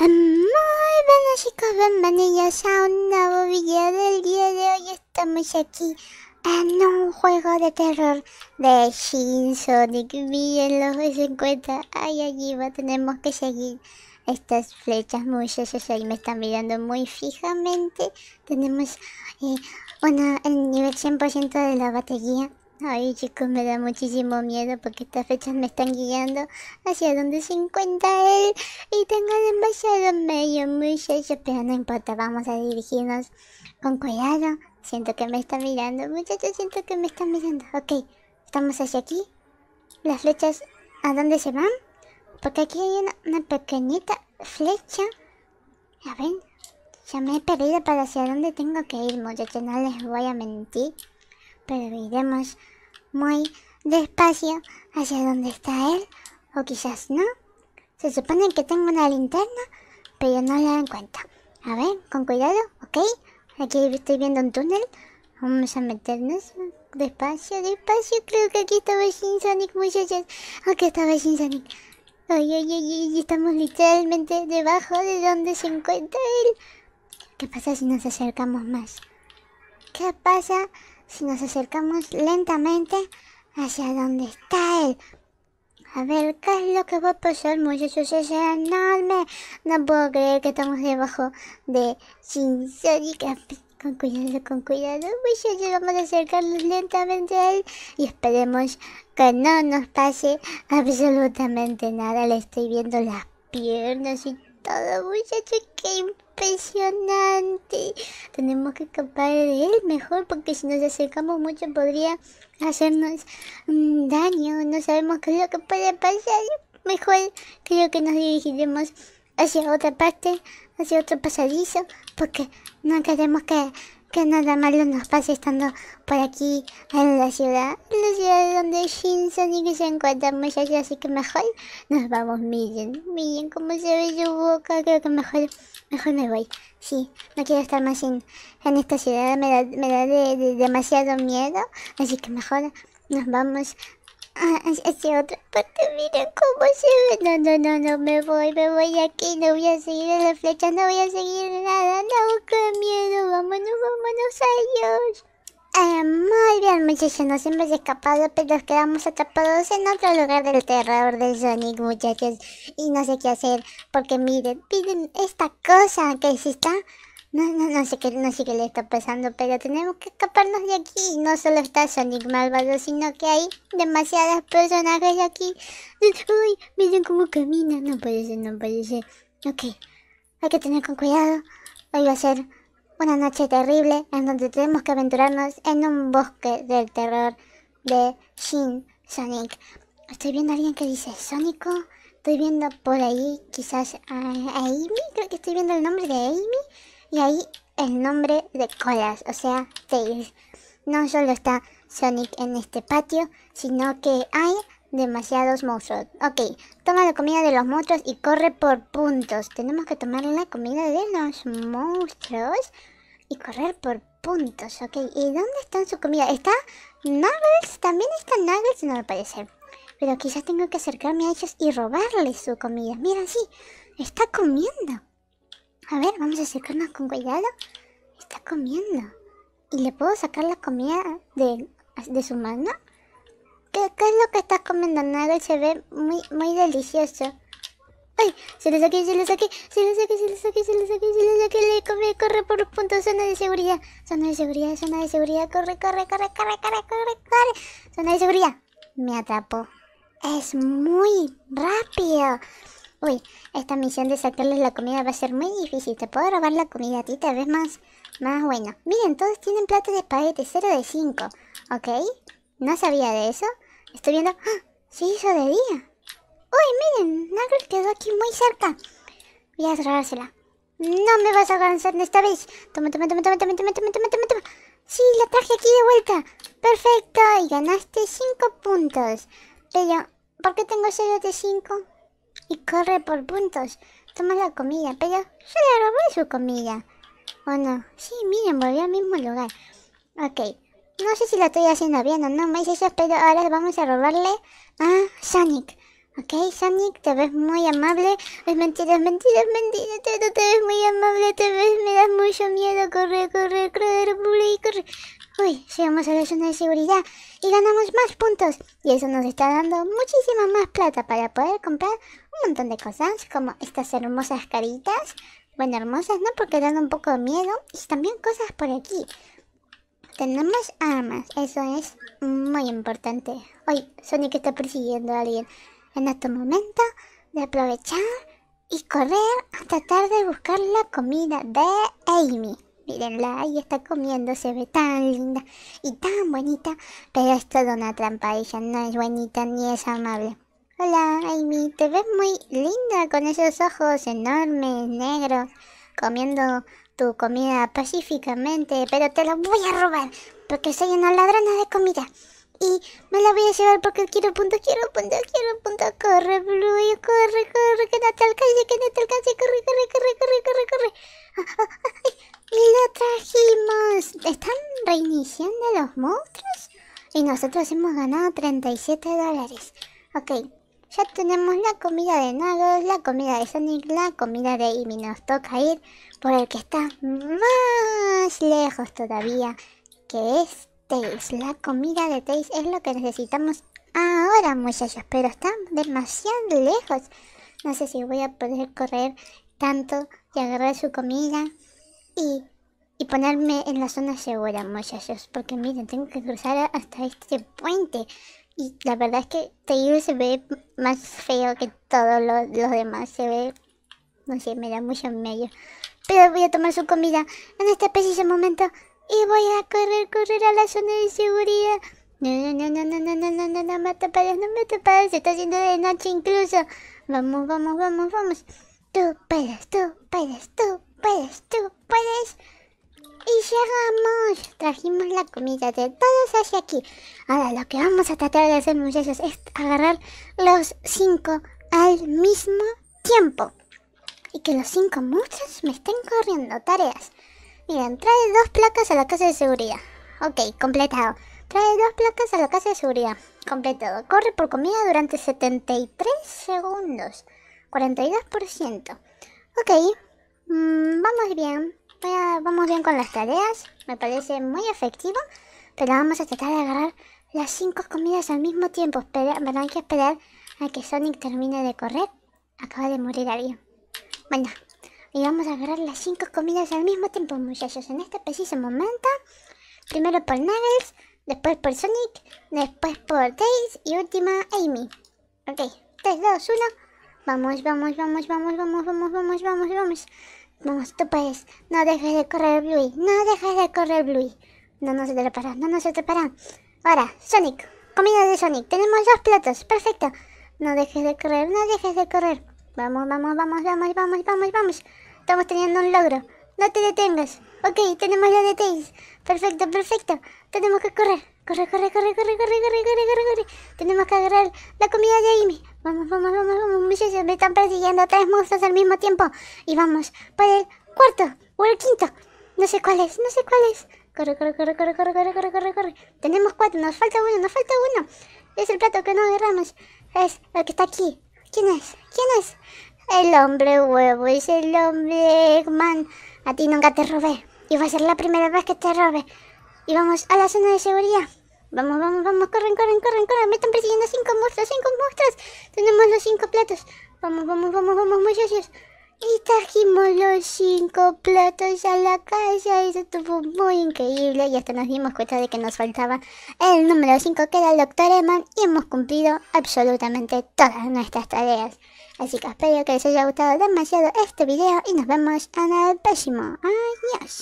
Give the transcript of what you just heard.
Muy buenas chicos, bienvenidos a un nuevo video del día de hoy estamos aquí en un juego de terror de Shin Sonic Bien los 50, ay allí va, tenemos que seguir estas flechas Muy esas, ahí me están mirando muy fijamente tenemos eh, el nivel 100% de la batería Ay chicos, me da muchísimo miedo porque estas flechas me están guiando hacia donde se encuentra él y tengo el embajador medio muchacho, pero no importa, vamos a dirigirnos con cuidado. Siento que me está mirando, muchachos, siento que me está mirando. Ok, estamos hacia aquí. Las flechas, ¿a dónde se van? Porque aquí hay una, pequeñita flecha. A ver, ya me he perdido para hacia dónde tengo que ir, muchachos, no les voy a mentir pero iremos muy despacio hacia donde está él, o quizás no. Se supone que tengo una linterna, pero no la cuenta A ver, con cuidado, ¿ok? Aquí estoy viendo un túnel. Vamos a meternos despacio, despacio. Creo que aquí estaba sin Sonic, muchachos. Aquí estaba sin Sonic. Ay, ay, ay, estamos literalmente debajo de donde se encuentra él. ¿Qué pasa si nos acercamos más? ¿Qué pasa si nos acercamos lentamente hacia donde está él. A ver, ¿qué es lo que va a pasar, muchachos? Es enorme. No puedo creer que estamos debajo de Shinsori Con cuidado, con cuidado, muchachos. Vamos a acercarnos lentamente a él y esperemos que no nos pase absolutamente nada. Le estoy viendo las piernas y todo, muchachos. ¡Qué impresionante. Tenemos que escapar de él mejor porque si nos acercamos mucho podría hacernos mm, daño. No sabemos qué es lo que puede pasar. Mejor creo que nos dirigiremos hacia otra parte, hacia otro pasadizo, porque no queremos que que nada malo nos pase estando por aquí en la ciudad, en la ciudad donde Shin que se encuentra muchachos, así que mejor nos vamos, miren, miren cómo se ve su boca, creo que mejor, mejor me voy, sí, no quiero estar más en, esta ciudad, me da, me da demasiado miedo, así que mejor nos vamos hacia ah, otra parte. miren cómo se ve. No, no, no, no, me voy, me voy aquí. No voy a seguir la flecha, no voy a seguir nada. No, qué miedo. Vámonos, vámonos a ellos. Ah, muy bien muchachos, nos hemos escapado pero nos quedamos atrapados en otro lugar del terror del Sonic muchachos y no sé qué hacer porque miren, miren esta cosa que se está no, no, no sé qué, no sé qué le está pasando, pero tenemos que escaparnos de aquí. no solo está Sonic malvado, sino que hay demasiadas personajes aquí. Uy, miren cómo camina. No parece, no parece. Ok, hay que tener con cuidado. Hoy va a ser una noche terrible en donde tenemos que aventurarnos en un bosque del terror de Shin Sonic. Estoy viendo a alguien que dice Sonico. Estoy viendo por ahí, quizás a Amy. Creo que estoy viendo el nombre de Amy. Y ahí el nombre de Colas, o sea, Tails. No solo está Sonic en este patio, sino que hay demasiados monstruos. Ok, toma la comida de los monstruos y corre por puntos. Tenemos que tomar la comida de los monstruos y correr por puntos. Ok, ¿y dónde está su comida? ¿Está Nuggles? También está Nuggets, no al parecer. Pero quizás tengo que acercarme a ellos y robarles su comida. Mira, sí, está comiendo. A ver, vamos a acercarnos con cuidado. Está comiendo. ¿Y le puedo sacar la comida de, de su mano? ¿Qué, es lo que está comiendo, Nada, Se ve muy, muy delicioso. ¡Ay! Se lo saqué, se lo saqué, se lo saqué, se lo saqué, se lo saqué, se lo saqué, le comí, corre por un punto. zona de seguridad, zona de seguridad, zona de seguridad, corre, corre, corre, corre, corre, corre, corre, zona de seguridad. Me atrapó. Es muy rápido. Uy, esta misión de sacarles la comida va a ser muy difícil. Te puedo robar la comida a ti, tal vez más, más bueno. Miren, todos tienen plata de espaguete, 0 de 5. ¿Ok? No sabía de eso. Estoy viendo... ¡Ah! Se hizo de día. Uy, miren, Nagro quedó aquí muy cerca. Voy a cerrársela. No me vas a alcanzar esta vez. Toma, toma, toma, toma, toma, toma, toma, toma, toma, toma. Sí, la traje aquí de vuelta. Perfecto, y ganaste 5 puntos. Pero, ¿por qué tengo 0 de 5? y corre por puntos. Toma la comida, pero se le robé su comida. ¿O no? Sí, miren, volvió al mismo lugar. Ok. No sé si lo estoy haciendo bien o no, me dice eso, pero ahora vamos a robarle a Sonic. Ok, Sonic, te ves muy amable. Es mentira, es mentira, mentira. Te, no ves muy amable, te ves, me das mucho miedo. Corre, corre, corre, corre, corre. Uy, llegamos a la zona de seguridad y ganamos más puntos. Y eso nos está dando muchísima más plata para poder comprar un montón de cosas, como estas hermosas caritas. Bueno, hermosas no, porque dan un poco de miedo. Y también cosas por aquí. Tenemos armas, eso es muy importante. Uy, Sonic está persiguiendo a alguien en este momento de aprovechar y correr a tratar de buscar la comida de Amy. Mirenla, ahí está comiendo, se ve tan linda y tan bonita, pero es toda una trampa, ella no es bonita ni es amable. Hola Amy, te ves muy linda con esos ojos enormes, negros, comiendo tu comida pacíficamente, pero te la voy a robar porque soy una ladrona de comida y me la voy a llevar porque quiero punto, quiero punto, quiero punto. Corre, Blue, corre, corre, que no te alcance, que no te alcance, corre, corre, corre, corre, corre, corre. Ah, ah, ah, lo trajimos. ¿Están reiniciando los monstruos? Y nosotros hemos ganado 37 dólares. Ok, ya tenemos la comida de Nagos, la comida de Sonic, la comida de Amy. Nos toca ir por el que está más lejos todavía, que es este. Tails. La comida de Tails es lo que necesitamos ahora, muchachos. Pero están demasiado lejos. No sé si voy a poder correr tanto y agarrar su comida y, ponerme en la zona segura, muchachos. Porque miren, tengo que cruzar hasta este puente. Y la verdad es que Tails se ve más feo que todos los, demás. Se ve, no sé, me da mucho medio. Pero voy a tomar su comida en este preciso momento y voy a correr, correr a la zona de seguridad. No, no, no, no, no, no, no, no, no, no me te no me atrapadas, se está haciendo de noche incluso. Vamos, vamos, vamos, vamos. Tú puedes, tú puedes, tú puedes, tú puedes. Y llegamos, trajimos la comida de todos hacia aquí. Ahora lo que vamos a tratar de hacer muchachos es agarrar los cinco al mismo tiempo. Y que los cinco monstruos me estén corriendo tareas. Miren, trae dos placas a la casa de seguridad. Ok, completado. Trae dos placas a la casa de seguridad. Completado. Corre por comida durante 73 segundos. 42%. Ok. Mm, vamos bien. vamos bien con las tareas. Me parece muy efectivo. Pero vamos a tratar de agarrar las cinco comidas al mismo tiempo. Bueno, hay que esperar a que Sonic termine de correr. Acaba de morir alguien. Bueno, y vamos a agarrar las cinco comidas al mismo tiempo, muchachos. En este preciso momento, primero por Nuggets, después por Sonic, después por Tails y última Amy. Ok, 3, 2, 1. Vamos, vamos, vamos, vamos, vamos, vamos, vamos, vamos, vamos. Vamos, tú puedes. No dejes de correr, Bluey. No dejes de correr, Bluey. No no nos para no no nos para Ahora, Sonic. Comida de Sonic. Tenemos dos platos. Perfecto. No dejes de correr, no dejes de correr. Vamos, vamos, vamos, vamos, vamos, vamos, vamos. Estamos teniendo un logro. No te detengas. Ok, tenemos la de Perfecto, perfecto. Tenemos que correr. Corre, corre, corre, corre, corre, corre, corre, corre, corre. Tenemos que agarrar la comida de Amy. Vamos, vamos, vamos, vamos. Muchachos, me están persiguiendo tres monstruos al mismo tiempo. Y vamos para el cuarto o el quinto. No sé cuál es, no sé cuál es. Corre, corre, corre, corre, corre, corre, corre, corre, corre. Tenemos cuatro, nos falta uno, nos falta uno. Es el plato que no agarramos. Es el que está aquí. ¿Quién es? ¿Quién es? El hombre huevo es el hombre man. A ti nunca te robé. Y va a ser la primera vez que te robe. Y vamos a la zona de seguridad. Vamos, vamos, vamos, corren, corren, corren, corren. Me están persiguiendo cinco monstruos, cinco monstruos. Tenemos los cinco platos. Vamos, vamos, vamos, vamos, muchachos. Y trajimos los cinco platos a la casa, eso estuvo muy increíble y hasta nos dimos cuenta de que nos faltaba el número 5 que era el Doctor Eman y hemos cumplido absolutamente todas nuestras tareas. Así que espero que les haya gustado demasiado este video y nos vemos en el próximo. Adiós.